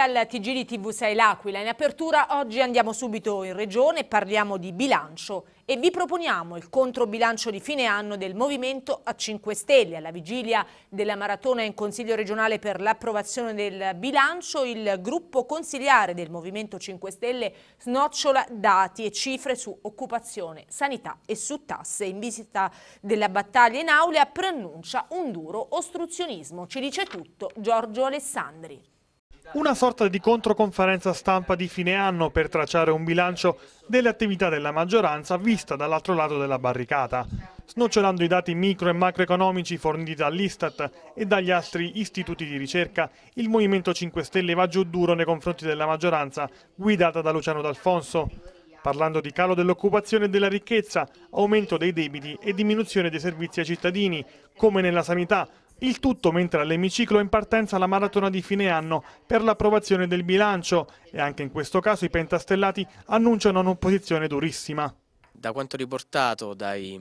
al TG di TV6 L'Aquila. In apertura oggi andiamo subito in regione, parliamo di bilancio e vi proponiamo il controbilancio di fine anno del Movimento a 5 Stelle. Alla vigilia della maratona in Consiglio regionale per l'approvazione del bilancio, il gruppo consigliare del Movimento 5 Stelle snocciola dati e cifre su occupazione, sanità e su tasse. In visita della battaglia in aula preannuncia un duro ostruzionismo. Ci dice tutto Giorgio Alessandri. Una sorta di controconferenza stampa di fine anno per tracciare un bilancio delle attività della maggioranza vista dall'altro lato della barricata, snocciolando i dati micro e macroeconomici forniti dall'Istat e dagli altri istituti di ricerca, il Movimento 5 Stelle va giù duro nei confronti della maggioranza guidata da Luciano D'Alfonso parlando di calo dell'occupazione e della ricchezza, aumento dei debiti e diminuzione dei servizi ai cittadini, come nella sanità, il tutto mentre all'emiciclo è in partenza la maratona di fine anno per l'approvazione del bilancio e anche in questo caso i pentastellati annunciano un'opposizione durissima. Da quanto riportato dai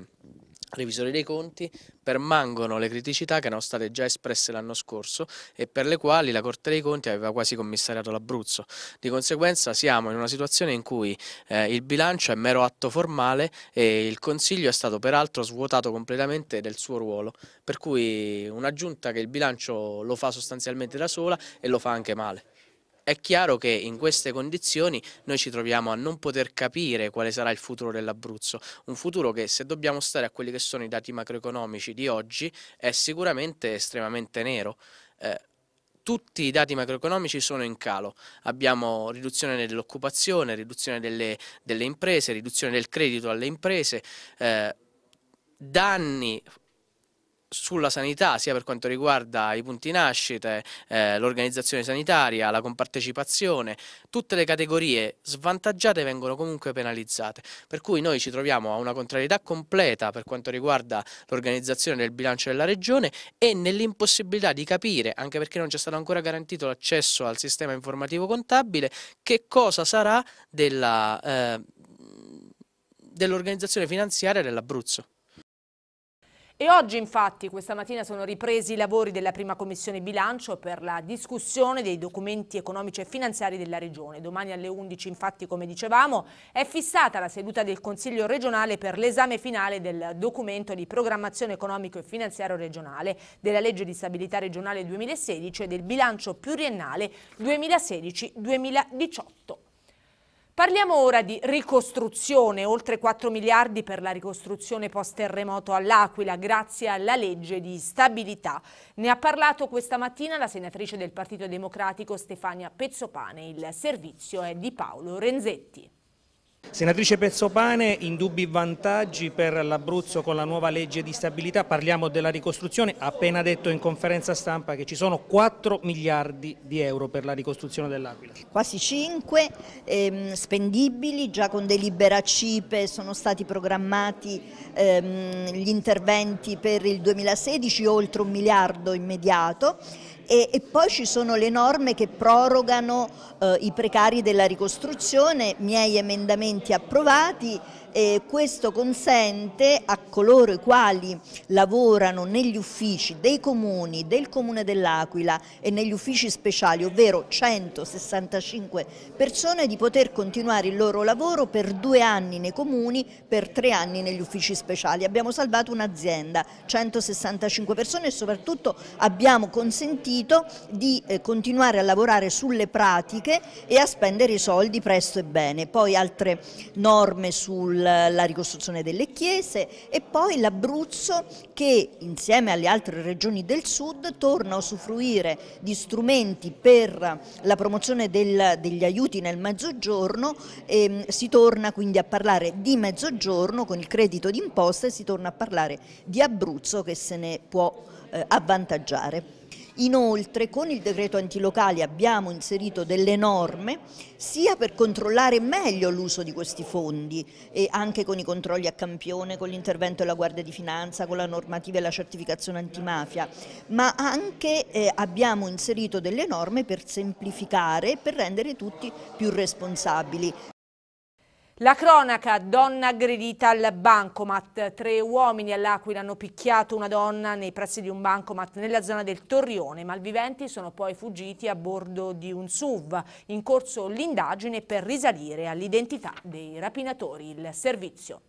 revisori dei conti, permangono le criticità che erano state già espresse l'anno scorso e per le quali la Corte dei Conti aveva quasi commissariato l'Abruzzo. Di conseguenza siamo in una situazione in cui eh, il bilancio è mero atto formale e il Consiglio è stato peraltro svuotato completamente del suo ruolo, per cui una giunta che il bilancio lo fa sostanzialmente da sola e lo fa anche male. È chiaro che in queste condizioni noi ci troviamo a non poter capire quale sarà il futuro dell'Abruzzo, un futuro che se dobbiamo stare a quelli che sono i dati macroeconomici di oggi è sicuramente estremamente nero. Eh, tutti i dati macroeconomici sono in calo. Abbiamo riduzione dell'occupazione, riduzione delle, delle, imprese, riduzione del credito alle imprese, eh, danni sulla sanità, sia per quanto riguarda i punti nascite, eh, l'organizzazione sanitaria, la compartecipazione, tutte le categorie svantaggiate vengono comunque penalizzate, per cui noi ci troviamo a una contrarietà completa per quanto riguarda l'organizzazione del bilancio della regione e nell'impossibilità di capire, anche perché non c'è stato ancora garantito l'accesso al sistema informativo contabile, che cosa sarà eh, dell'organizzazione eh, dell finanziaria dell'Abruzzo. E oggi infatti, questa mattina, sono ripresi i lavori della prima commissione bilancio per la discussione dei documenti economici e finanziari della Regione. Domani alle 11 infatti, come dicevamo, è fissata la seduta del Consiglio regionale per l'esame finale del documento di programmazione economico e finanziario regionale, della legge di stabilità regionale 2016 e del bilancio pluriennale 2016-2018. Parliamo ora di ricostruzione, oltre 4 miliardi per la ricostruzione post-terremoto all'Aquila grazie alla legge di stabilità. Ne ha parlato questa mattina la senatrice del Partito Democratico Stefania Pezzopane. Il servizio è di Paolo Renzetti. Senatrice Pezzopane, indubbi vantaggi per l'Abruzzo con la nuova legge di stabilità, parliamo della ricostruzione, ha appena detto in conferenza stampa che ci sono 4 miliardi di euro per la ricostruzione dell'Aquila. Quasi 5 ehm, spendibili, già con delibera CIPE sono stati programmati ehm, gli interventi per il 2016, oltre un miliardo immediato e, e poi ci sono le norme che prorogano eh, i precari della ricostruzione, miei emendamenti approvati, eh, questo consente a coloro i quali lavorano negli uffici dei comuni, del comune dell'Aquila e negli uffici speciali, ovvero 165 persone, di poter continuare il loro lavoro per due anni nei comuni, per tre anni negli uffici speciali. Abbiamo salvato un'azienda, 165 persone e soprattutto abbiamo consentito di eh, continuare a lavorare sulle pratiche e a spendere i soldi presto e bene. Poi altre norme sul sulla ricostruzione delle chiese e poi l'Abruzzo che insieme alle altre regioni del sud torna a usufruire di strumenti per la promozione del, degli aiuti nel mezzogiorno e ehm, si torna quindi a parlare di mezzogiorno con il credito d'imposta e si torna a parlare di Abruzzo che se ne può eh, avvantaggiare. Inoltre con il decreto antilocali abbiamo inserito delle norme sia per controllare meglio l'uso di questi fondi e anche con i controlli a campione, con l'intervento della Guardia di Finanza, con la normativa e la certificazione antimafia, ma anche eh, abbiamo inserito delle norme per semplificare e per rendere tutti più responsabili. La cronaca, donna aggredita al bancomat. Tre uomini all'Aquila hanno picchiato una donna nei pressi di un bancomat nella zona del Torrione. Malviventi sono poi fuggiti a bordo di un SUV. In corso l'indagine per risalire all'identità dei rapinatori. Il servizio.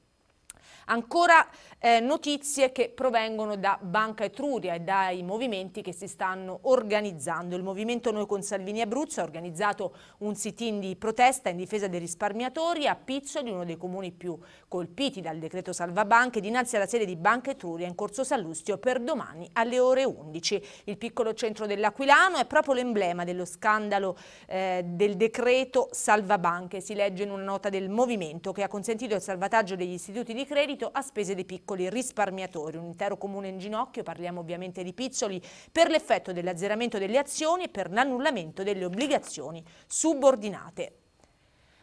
Ancora eh, notizie che provengono da Banca Etruria e dai movimenti che si stanno organizzando. Il movimento Noi con Salvini Abruzzo ha organizzato un sit-in di protesta in difesa dei risparmiatori a Pizzoli, uno dei comuni più colpiti dal decreto salvabanche, dinanzi alla sede di Banca Etruria in Corso Sallustio per domani alle ore 11. Il piccolo centro dell'Aquilano è proprio l'emblema dello scandalo eh, del decreto salvabanche. Si legge in una nota del movimento che ha consentito il salvataggio degli istituti di credito subito a spese dei piccoli risparmiatori. Un intero comune in ginocchio, parliamo ovviamente di Pizzoli, per l'effetto dell'azzeramento delle azioni e per l'annullamento delle obbligazioni subordinate.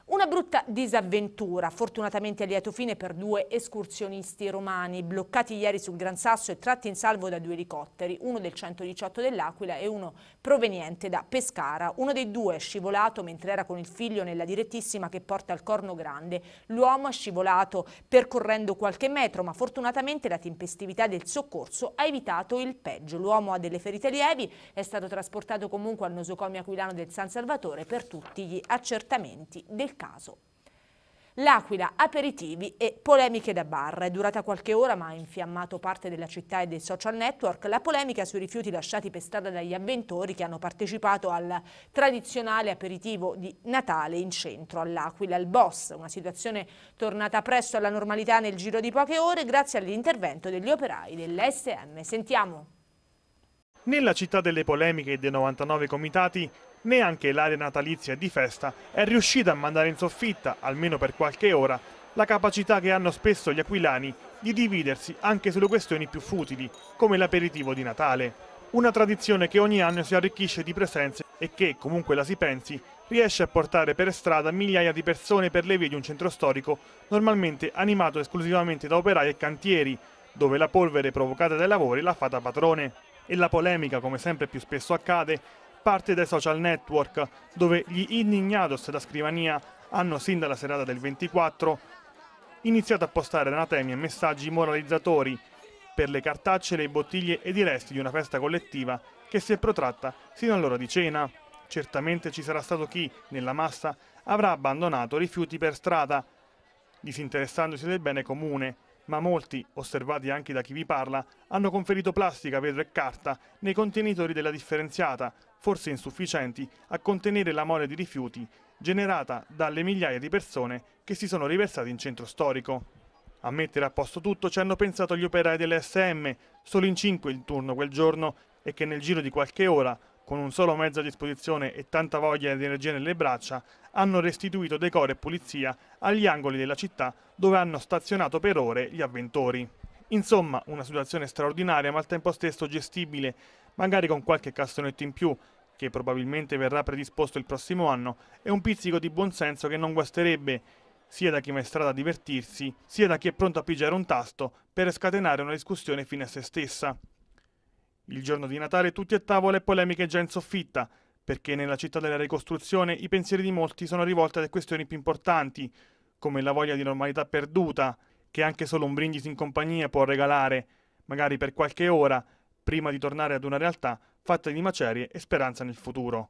Una brutta disavventura, fortunatamente a lieto fine per due escursionisti romani, bloccati ieri sul Gran Sasso e tratti in salvo da due elicotteri, uno del 118 dell'Aquila e uno proveniente da Pescara. Uno dei due è scivolato mentre era con il figlio nella direttissima che porta al Corno Grande. L'uomo è scivolato percorrendo qualche metro, ma fortunatamente la tempestività del soccorso ha evitato il peggio. L'uomo ha delle ferite lievi, è stato trasportato comunque al nosocomio aquilano del San Salvatore per tutti gli accertamenti del caso. L'Aquila, aperitivi e polemiche da barra. È durata qualche ora ma ha infiammato parte della città e dei social network la polemica sui rifiuti lasciati per strada dagli avventori che hanno partecipato al tradizionale aperitivo di Natale in centro all'Aquila, il boss, una situazione tornata presto alla normalità nel giro di poche ore grazie all'intervento degli operai dell'SM. Sentiamo. Nella città delle polemiche e dei 99 comitati, neanche l'area natalizia di festa è riuscita a mandare in soffitta, almeno per qualche ora, la capacità che hanno spesso gli aquilani di dividersi anche sulle questioni più futili, come l'aperitivo di Natale. Una tradizione che ogni anno si arricchisce di presenze e che, comunque la si pensi, riesce a portare per strada migliaia di persone per le vie di un centro storico normalmente animato esclusivamente da operai e cantieri, dove la polvere provocata dai lavori l'ha fatta patrone e la polemica, come sempre più spesso accade, parte dai social network, dove gli indignados da scrivania hanno sin dalla serata del 24 iniziato a postare anatemi e messaggi moralizzatori per le cartacce, le bottiglie ed i resti di una festa collettiva che si è protratta sino all'ora di cena. Certamente ci sarà stato chi, nella massa, avrà abbandonato rifiuti per strada, disinteressandosi del bene comune, ma molti, osservati anche da chi vi parla, hanno conferito plastica, vetro e carta nei contenitori della differenziata, forse insufficienti a contenere la mole di rifiuti generata dalle migliaia di persone che si sono riversate in centro storico. A mettere a posto tutto ci hanno pensato gli operai dell'SM, solo in cinque il turno quel giorno, e che nel giro di qualche ora con un solo mezzo a disposizione e tanta voglia ed energia nelle braccia, hanno restituito decoro e pulizia agli angoli della città dove hanno stazionato per ore gli avventori. Insomma, una situazione straordinaria ma al tempo stesso gestibile, magari con qualche castonetto in più, che probabilmente verrà predisposto il prossimo anno, è un pizzico di buonsenso che non guasterebbe sia da chi va in strada a divertirsi, sia da chi è pronto a pigiare un tasto per scatenare una discussione fine a se stessa. Il giorno di Natale tutti a tavola e polemiche già in soffitta, perché nella città della ricostruzione i pensieri di molti sono rivolti alle questioni più importanti, come la voglia di normalità perduta, che anche solo un brindisi in compagnia può regalare, magari per qualche ora, prima di tornare ad una realtà fatta di macerie e speranza nel futuro.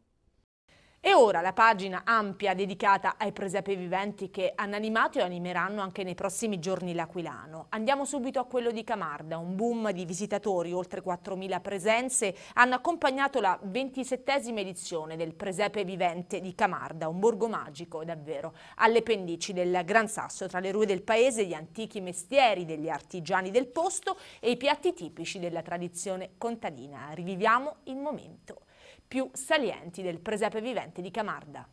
E ora la pagina ampia dedicata ai presepi viventi che hanno animato e animeranno anche nei prossimi giorni l'Aquilano. Andiamo subito a quello di Camarda, un boom di visitatori, oltre 4.000 presenze, hanno accompagnato la 27esima edizione del presepe vivente di Camarda, un borgo magico davvero, alle pendici del Gran Sasso, tra le rue del paese, gli antichi mestieri degli artigiani del posto e i piatti tipici della tradizione contadina. Riviviamo il momento più salienti del presepe vivente Presidente di Camarda.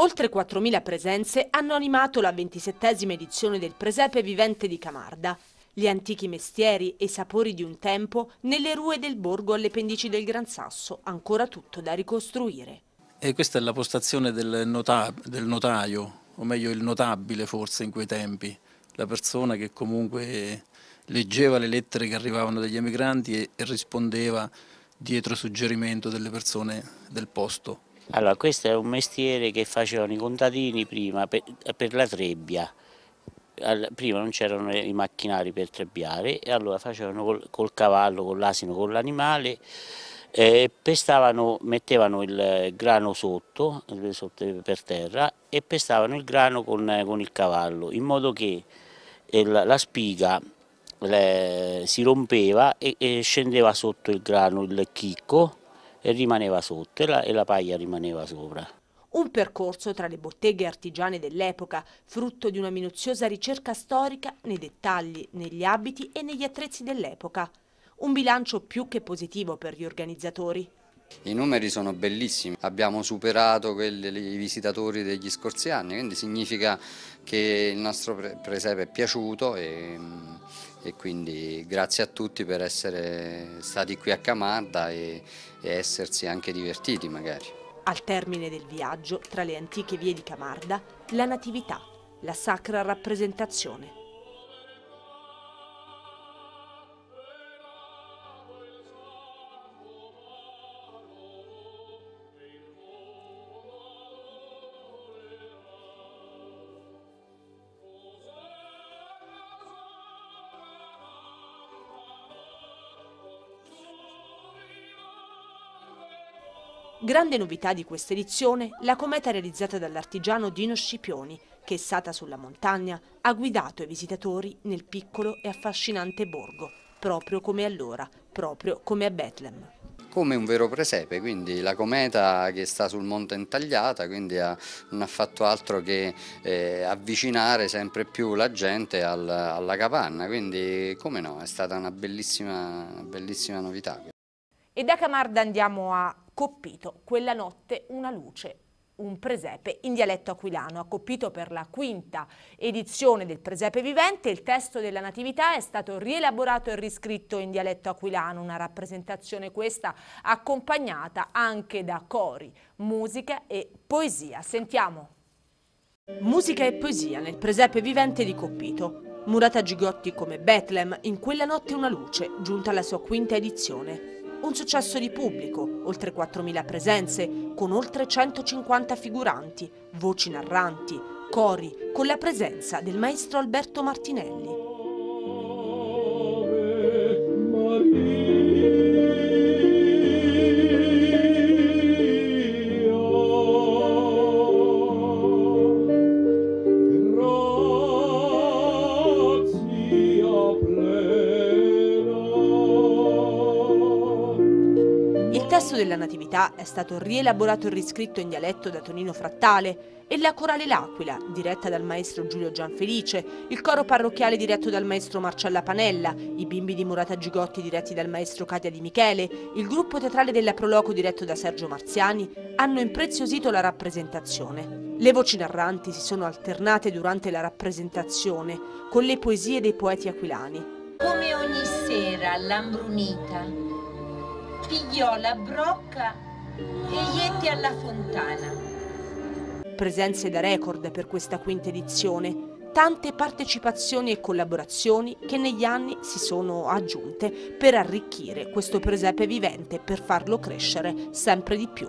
Oltre 4.000 presenze hanno animato la ventisettesima edizione del Presepe Vivente di Camarda, gli antichi mestieri e sapori di un tempo nelle rue del borgo alle pendici del Gran Sasso, ancora tutto da ricostruire. E questa è la postazione del, nota del notaio, o meglio il notabile forse in quei tempi, la persona che comunque leggeva le lettere che arrivavano dagli emigranti e, rispondeva dietro suggerimento delle persone del posto. Allora, questo è un mestiere che facevano i contadini prima per, per la trebbia. prima non c'erano i macchinari per trebbiare e allora facevano col, col cavallo, con l'asino, con l'animale, eh, pestavano, mettevano il grano sotto, eh, sotto, eh, per terra e pestavano il grano con, eh, con il cavallo, in modo che il, la spiga le, si rompeva e, e scendeva sotto il grano il chicco e rimaneva sotto e la, e la paglia rimaneva sopra. Un percorso tra le botteghe artigiane dell'epoca, frutto di una minuziosa ricerca storica nei dettagli, negli abiti e negli attrezzi dell'epoca. Un bilancio più che positivo per gli organizzatori. I numeri sono bellissimi, abbiamo superato quelli, i visitatori degli scorsi anni, quindi significa che il nostro presepe è piaciuto e e quindi grazie a tutti per essere stati qui a Camarda e, e essersi anche divertiti magari. Al termine del viaggio, tra le antiche vie di Camarda, la Natività, la sacra rappresentazione. Grande novità di questa edizione la cometa realizzata dall'artigiano Dino Scipioni, che è stata sulla montagna, ha guidato i visitatori nel piccolo e affascinante borgo, proprio come allora, proprio come a Bethlehem come un vero presepe, quindi la cometa che sta sul monte intagliata, quindi ha, non ha fatto altro che eh, avvicinare sempre più la gente al, alla capanna, quindi come no, è stata una bellissima, bellissima novità. E da Camarda andiamo a Coppito quella notte una luce un presepe in dialetto aquilano. Ha colpito per la quinta edizione del presepe vivente, il testo della Natività è stato rielaborato e riscritto in dialetto aquilano, una rappresentazione questa accompagnata anche da cori, musica e poesia. Sentiamo. Musica e poesia nel presepe vivente di Coppito. Murata Gigotti come Betlem, in quella notte una luce, giunta alla sua quinta edizione un successo di pubblico, oltre 4.000 presenze, con oltre 150 figuranti, voci narranti, cori, con la presenza del maestro Alberto Martinelli. testo della Natività è stato rielaborato e riscritto in dialetto da Tonino Frattale e la Corale L'Aquila, diretta dal maestro Giulio Gianfelice, il coro parrocchiale diretto dal maestro Marcella Panella, i bimbi di Murata Gigotti diretti dal maestro Cadia Di Michele, il gruppo teatrale della Proloco diretto da Sergio Marziani, hanno impreziosito la rappresentazione. Le voci narranti si sono alternate durante la rappresentazione con le poesie dei poeti aquilani. Come ogni sera all'Ambrunita pigliò la brocca e iette alla fontana. Presenze da record per questa quinta edizione, tante partecipazioni e collaborazioni che negli anni si sono aggiunte per arricchire questo presepe vivente e per farlo crescere sempre di più.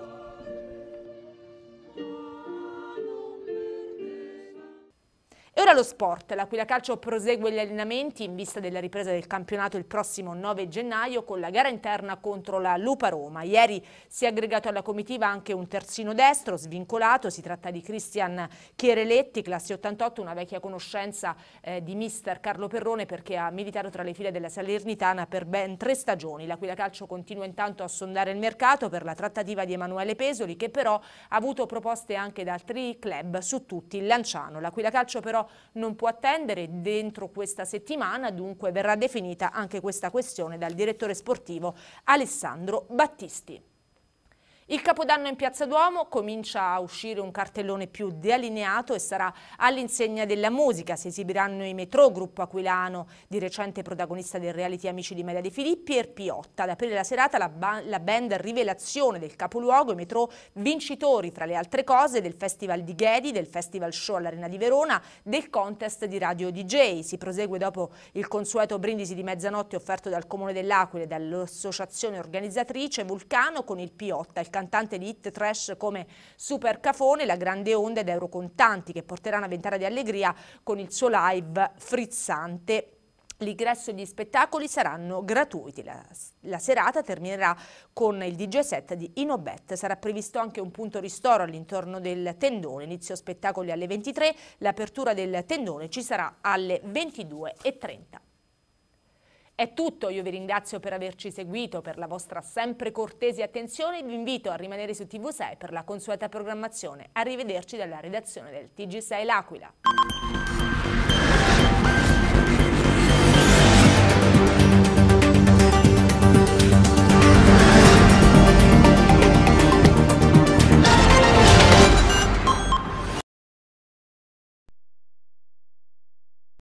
Ora lo sport, l'Aquila Calcio prosegue gli allenamenti in vista della ripresa del campionato il prossimo 9 gennaio con la gara interna contro la Lupa Roma. Ieri si è aggregato alla comitiva anche un terzino destro svincolato, si tratta di Cristian Chiereletti, classe 88, una vecchia conoscenza eh, di mister Carlo Perrone perché ha militato tra le file della Salernitana per ben tre stagioni. L'Aquila Calcio continua intanto a sondare il mercato per la trattativa di Emanuele Pesoli che però ha avuto proposte anche da altri club su tutti il Lanciano. L'Aquila Calcio però non può attendere dentro questa settimana, dunque verrà definita anche questa questione dal direttore sportivo Alessandro Battisti. Il Capodanno in Piazza Duomo comincia a uscire un cartellone più delineato e sarà all'insegna della musica. Si esibiranno i Metro, gruppo aquilano di recente protagonista del reality Amici di Maria De Filippi e Piotta. Ad aprire la serata la, la band Rivelazione del capoluogo, i Metro vincitori tra le altre cose del Festival di Ghedi, del Festival Show all'Arena di Verona, del contest di Radio DJ. Si prosegue dopo il consueto brindisi di mezzanotte offerto dal Comune dell'Aquila e dall'associazione organizzatrice Vulcano con il Piotta, il cantante di hit trash come Super Cafone, la grande onda ed Eurocontanti che porterà una ventata di allegria con il suo live frizzante L'ingresso e gli spettacoli saranno gratuiti. La, la, serata terminerà con il DJ set di Inobet. Sarà previsto anche un punto ristoro all'intorno del tendone. Inizio spettacoli alle 23, l'apertura del tendone ci sarà alle 22.30. È tutto, io vi ringrazio per averci seguito, per la vostra sempre cortese attenzione e vi invito a rimanere su TV6 per la consueta programmazione. Arrivederci dalla redazione del TG6 L'Aquila.